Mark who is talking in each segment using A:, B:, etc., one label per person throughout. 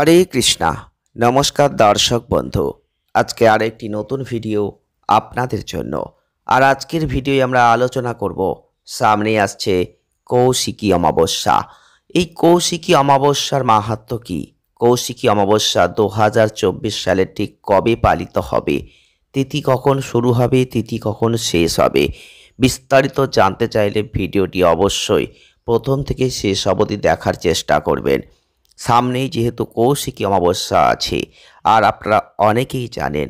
A: হরে কৃষ্ণা নমস্কার দর্শক বন্ধু আজকে আর একটি নতুন ভিডিও আপনাদের জন্য আর আজকের ভিডিওয় আমরা আলোচনা করব সামনে আসছে কৌশিকী অমাবস্যা এই কৌশিকী অমাবস্যার মাহাত্ম কী কৌশিকী অমাবস্যা দু হাজার চব্বিশ সালে ঠিক কবে পালিত হবে তিথি কখন শুরু হবে তিথি কখন শেষ হবে বিস্তারিত জানতে চাইলে ভিডিওটি অবশ্যই প্রথম থেকে শেষ অবধি দেখার চেষ্টা করবেন সামনেই যেহেতু কৌশিকী অমাবস্যা আছে আর আপনারা অনেকেই জানেন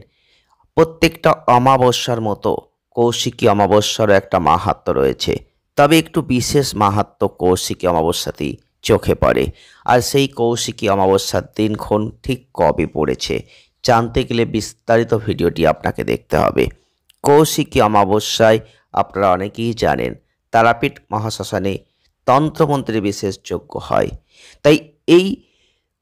A: প্রত্যেকটা অমাবস্যার মতো কৌশিকী অমাবস্যারও একটা মাহাত্ম রয়েছে তবে একটু বিশেষ মাহাত্ম কৌশিকী অমাবস্যাতেই চোখে পড়ে আর সেই কৌশিকী অমাবস্যার দিনক্ষণ ঠিক কবে পড়েছে জানতে গেলে বিস্তারিত ভিডিওটি আপনাকে দেখতে হবে কৌশিকী অমাবস্যায় আপনারা অনেকেই জানেন তারাপীঠ মহাশ্মশানে তন্ত্রমন্ত্রী বিশেষ যোগ্য হয় তাই এই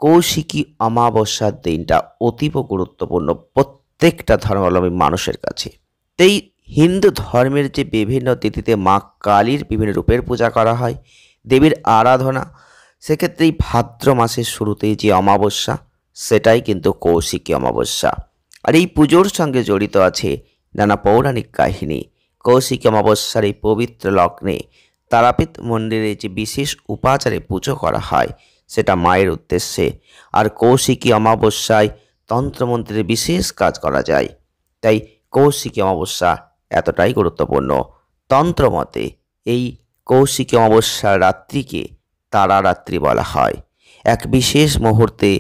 A: কৌশিকী অমাবস্যার দিনটা অতীব গুরুত্বপূর্ণ প্রত্যেকটা ধর্মাবলম্বী মানুষের কাছে তাই হিন্দু ধর্মের যে বিভিন্ন তিথিতে মা কালীর বিভিন্ন রূপের পূজা করা হয় দেবীর আরাধনা সেক্ষেত্রে এই ভাদ্র মাসের শুরুতেই যে অমাবস্যা সেটাই কিন্তু কৌশিকী অমাবস্যা আর এই পুজোর সঙ্গে জড়িত আছে নানা পৌরাণিক কাহিনী কৌশিকী অমাবস্যার এই পবিত্র লগ্নে তারাপীঠ মন্দিরে যে বিশেষ উপাচারে পুজো করা হয় সেটা মায়ের উদ্দেশ্যে আর কৌশিকী অমাবস্যায় তন্ত্রমন্ত্রের বিশেষ কাজ করা যায় তাই কৌশিকী অমাবস্যা এতটাই গুরুত্বপূর্ণ তন্ত্রমতে এই কৌশিকী অমাবস্যার রাত্রিকে তারা রাত্রি বলা হয় এক বিশেষ মুহূর্তে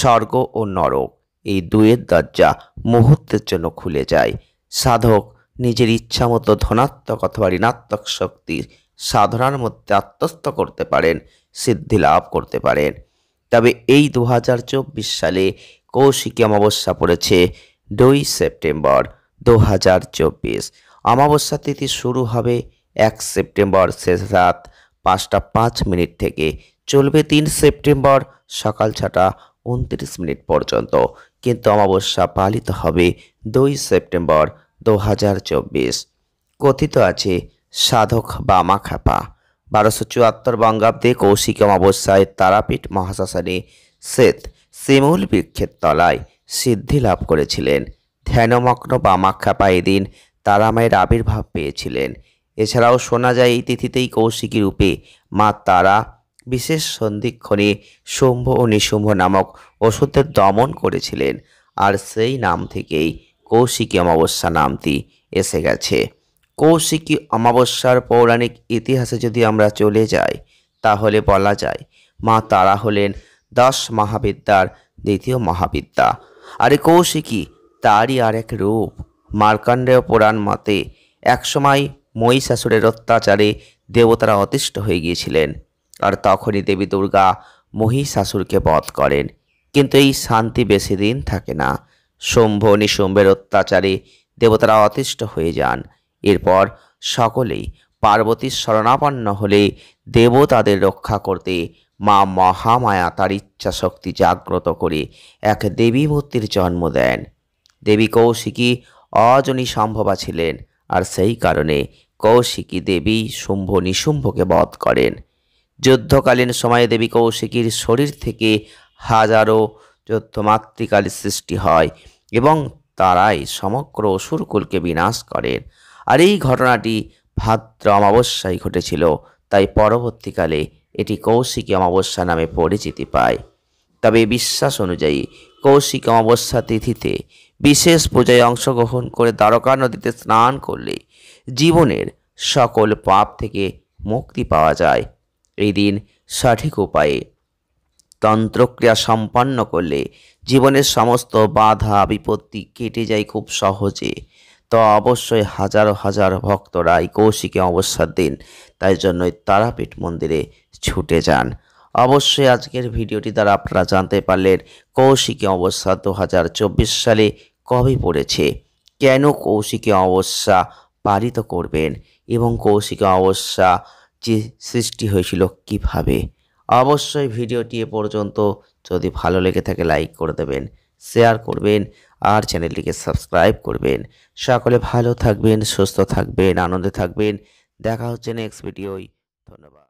A: স্বর্গ ও নরক এই দুয়ের দরজা মুহূর্তের জন্য খুলে যায় সাধক নিজের ইচ্ছামতো ধনাত্মক অথবা ঋণাত্মক শক্তির সাধনার মধ্যে আত্মস্থ করতে পারেন সিদ্ধি লাভ করতে পারেন তবে এই দু হাজার চব্বিশ সালে কৌশিকী অমাবস্যা পড়েছে দুই সেপ্টেম্বর দু হাজার চব্বিশ অমাবস্যা তিথি শুরু হবে এক সেপ্টেম্বর শেষ রাত পাঁচটা পাঁচ মিনিট থেকে চলবে তিন সেপ্টেম্বর সকাল ছটা উনত্রিশ মিনিট পর্যন্ত কিন্তু অমাবস্যা পালিত হবে দুই সেপ্টেম্বর দু কথিত আছে সাধক বা মাখাপা বারোশো চুয়াত্তর বঙ্গাব্দে কৌশিক অমাবস্যায় তারাপীঠ মহাশাসনে শ্বেত শিমুল বৃক্ষের তলায় সিদ্ধি লাভ করেছিলেন ধ্যানমগ্ন বা মাখাপা এদিন তারামায়ের আবির্ভাব পেয়েছিলেন এছাড়াও শোনা যায় এই তিথিতেই কৌশিকী রূপে মা তারা বিশেষ সন্ধিক্ষণে শুম্ভ ও নিশুম্ভ নামক ওষুধের দমন করেছিলেন আর সেই নাম থেকেই কৌশিকী অমাবস্যা নামটি এসে গেছে কৌশিকী অমাবস্যার পৌরাণিক ইতিহাসে যদি আমরা চলে যাই তাহলে বলা যায় মা তারা হলেন দশ মহাবিদ্যার দ্বিতীয় মহাবিদ্যা আর এই কৌশিকী তারই আর এক রূপ মার্কাণ্ডেয় পুরাণ মতে একসময় শাশুড়ের অত্যাচারে দেবতারা অতিষ্ঠ হয়ে গিয়েছিলেন আর তখনই দেবী দুর্গা মহিষাসুরকে বধ করেন কিন্তু এই শান্তি বেশি দিন থাকে না শম্ভ নিশম্ভের অত্যাচারে দেবতারা অতিষ্ঠ হয়ে যান এরপর সকলেই পার্বতীর শরণাপন্ন হলে দেব তাদের রক্ষা করতে মা মহামায়া তার ইচ্ছাশক্তি জাগ্রত করে এক দেবী মূর্তির জন্ম দেন দেবী কৌশিকী অজনী সম্ভবা ছিলেন আর সেই কারণে কৌশিকী দেবী শুম্ভ নিশুম্ভকে বধ করেন যুদ্ধকালীন সময়ে দেবী কৌশিকীর শরীর থেকে হাজারো যুদ্ধমাতৃকালী সৃষ্টি হয় এবং তারাই সমগ্র অসুরকুলকে বিনাশ করেন আর এই ঘটনাটি ভাদ্র অমাবস্যায় ঘটেছিল তাই পরবর্তীকালে এটি কৌশিকী অমাবস্যা নামে পরিচিতি পায় তবে বিশ্বাস অনুযায়ী কৌশিক অমাবস্যা তিথিতে বিশেষ পূজায় অংশগ্রহণ করে দ্বারকা নদীতে স্নান করলে জীবনের সকল পাপ থেকে মুক্তি পাওয়া যায় এই দিন সঠিক উপায়ে তন্ত্রক্রিয়া সম্পন্ন করলে জীবনের সমস্ত বাধা বিপত্তি কেটে যায় খুব সহজে তো অবশ্যই হাজার হাজার ভক্তরা এই কৌশিকে অবসর দিন তাই জন্যই তারাপীঠ মন্দিরে ছুটে যান অবশ্যই আজকের ভিডিওটি দ্বারা আপনারা জানতে পারলেন কৌশিকী অবস্থা দু সালে কবে পড়েছে কেন কৌশিকী অবস্যা পারিত করবেন এবং কৌশিকী অবস্যা যে সৃষ্টি হয়েছিল কিভাবে। অবশ্যই ভিডিওটি এ পর্যন্ত যদি ভালো লেগে থাকে লাইক করে দেবেন শেয়ার করবেন আর চ্যানেলটিকে সাবস্ক্রাইব করবেন সকলে ভালো থাকবেন সুস্থ থাকবেন আনন্দে থাকবেন দেখা হচ্ছে নেক্সট ভিডিওয় ধন্যবাদ